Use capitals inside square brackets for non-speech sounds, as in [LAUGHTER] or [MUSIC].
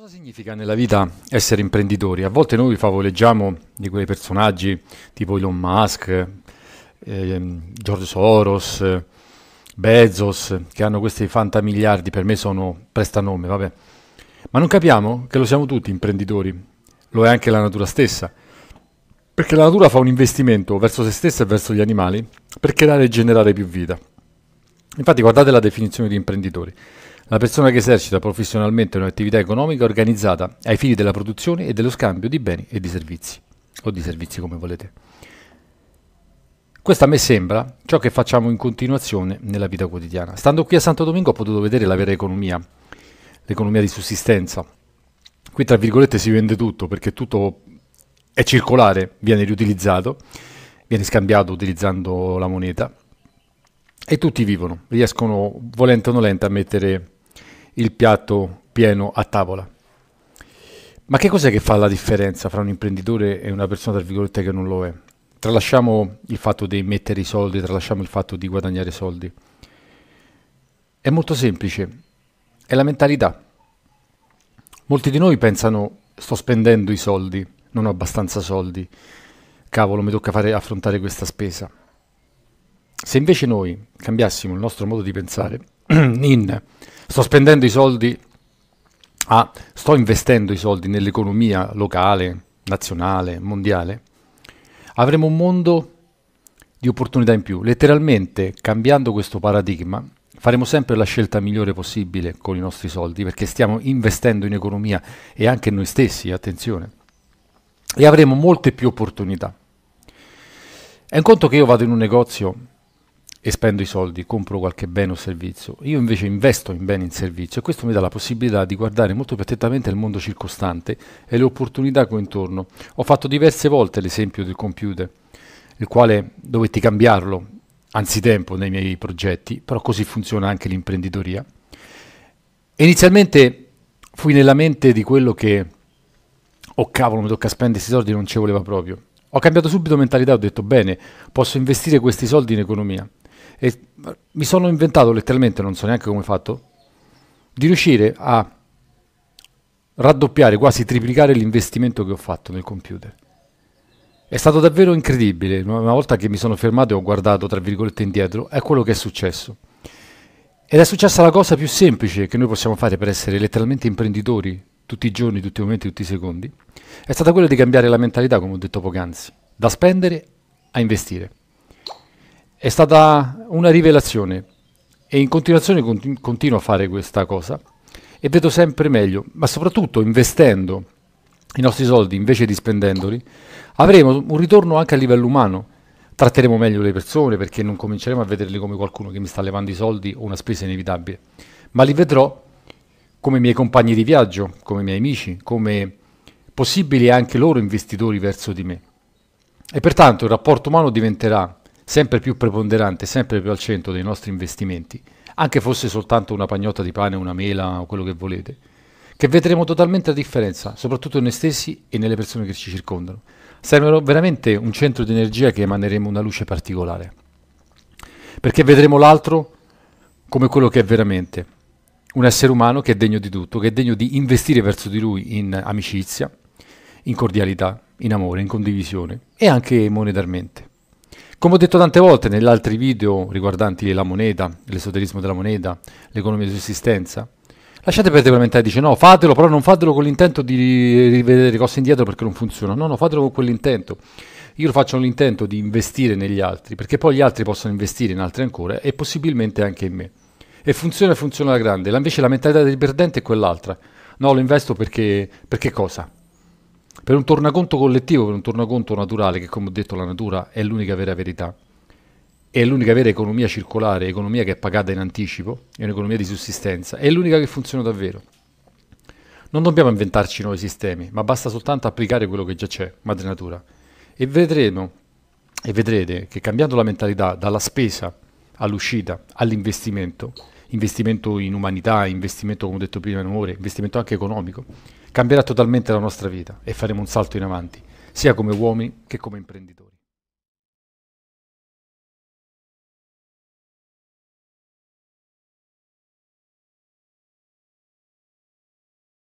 cosa significa nella vita essere imprenditori? A volte noi favoleggiamo di quei personaggi tipo Elon Musk, eh, George Soros, Bezos, che hanno questi fantamiliardi, per me sono prestanome, vabbè. Ma non capiamo che lo siamo tutti imprenditori, lo è anche la natura stessa. Perché la natura fa un investimento verso se stessa e verso gli animali per creare e generare più vita. Infatti guardate la definizione di imprenditori la persona che esercita professionalmente un'attività economica organizzata ai fini della produzione e dello scambio di beni e di servizi, o di servizi come volete. Questo a me sembra ciò che facciamo in continuazione nella vita quotidiana. Stando qui a Santo Domingo ho potuto vedere la vera economia, l'economia di sussistenza. Qui tra virgolette si vende tutto perché tutto è circolare, viene riutilizzato, viene scambiato utilizzando la moneta e tutti vivono, riescono volente o nolente a mettere il piatto pieno a tavola. Ma che cos'è che fa la differenza tra un imprenditore e una persona, tra virgolette, che non lo è? Tralasciamo il fatto di mettere i soldi, tralasciamo il fatto di guadagnare soldi. È molto semplice, è la mentalità. Molti di noi pensano sto spendendo i soldi, non ho abbastanza soldi, cavolo mi tocca fare, affrontare questa spesa. Se invece noi cambiassimo il nostro modo di pensare, [CLEARS THROAT] in sto spendendo i soldi a sto investendo i soldi nell'economia locale, nazionale, mondiale, avremo un mondo di opportunità in più. Letteralmente cambiando questo paradigma faremo sempre la scelta migliore possibile con i nostri soldi perché stiamo investendo in economia e anche noi stessi, attenzione, e avremo molte più opportunità. È un conto che io vado in un negozio e spendo i soldi, compro qualche bene o servizio. Io invece investo in beni e in servizio e questo mi dà la possibilità di guardare molto più attentamente il mondo circostante e le opportunità che ho intorno. Ho fatto diverse volte l'esempio del computer, il quale dovetti cambiarlo anzitempo nei miei progetti, però così funziona anche l'imprenditoria. inizialmente fui nella mente di quello che, oh cavolo, mi tocca spendere questi soldi, non ci voleva proprio. Ho cambiato subito mentalità, ho detto bene, posso investire questi soldi in economia e mi sono inventato letteralmente, non so neanche come ho fatto, di riuscire a raddoppiare, quasi triplicare l'investimento che ho fatto nel computer. È stato davvero incredibile, una volta che mi sono fermato e ho guardato tra virgolette indietro, è quello che è successo. Ed è successa la cosa più semplice che noi possiamo fare per essere letteralmente imprenditori tutti i giorni, tutti i momenti, tutti i secondi, è stata quella di cambiare la mentalità, come ho detto poc'anzi, da spendere a investire. È stata una rivelazione e in continuazione continu- continuo a fare questa cosa e vedo sempre meglio, ma soprattutto investendo i nostri soldi invece di spendendoli, avremo un ritorno anche a livello umano. Tratteremo meglio le persone perché non cominceremo a vederli come qualcuno che mi sta levando i soldi o una spesa inevitabile, ma li vedrò come miei compagni di viaggio, come miei amici, come possibili anche loro investitori verso di me. E pertanto il rapporto umano diventerà sempre più preponderante, sempre più al centro dei nostri investimenti, anche fosse soltanto una pagnotta di pane, una mela o quello che volete, che vedremo totalmente la differenza, soprattutto in noi stessi e nelle persone che ci circondano. Saremo veramente un centro di energia che emaneremo una luce particolare, perché vedremo l'altro come quello che è veramente, un essere umano che è degno di tutto, che è degno di investire verso di lui in amicizia, in cordialità, in amore, in condivisione e anche monetarmente. Come ho detto tante volte negli altri video riguardanti la moneta, l'esoterismo della moneta, l'economia di sussistenza, lasciate perdere quella mentalità, dice no, fatelo, però non fatelo con l'intento di rivedere le cose indietro perché non funziona, no, no, fatelo con quell'intento. Io lo faccio con l'intento di investire negli altri, perché poi gli altri possono investire in altri ancora e possibilmente anche in me. E funziona, funziona la grande, invece la mentalità del perdente è quell'altra. No, lo investo perché, perché cosa? per un tornaconto collettivo, per un tornaconto naturale, che come ho detto la natura è l'unica vera verità, è l'unica vera economia circolare, economia che è pagata in anticipo, è un'economia di sussistenza, è l'unica che funziona davvero. Non dobbiamo inventarci nuovi sistemi, ma basta soltanto applicare quello che già c'è, madre natura. E vedremo, e vedrete che cambiando la mentalità dalla spesa all'uscita, all'investimento, investimento in umanità, investimento, come ho detto prima, in amore, investimento anche economico, cambierà totalmente la nostra vita e faremo un salto in avanti, sia come uomini che come imprenditori.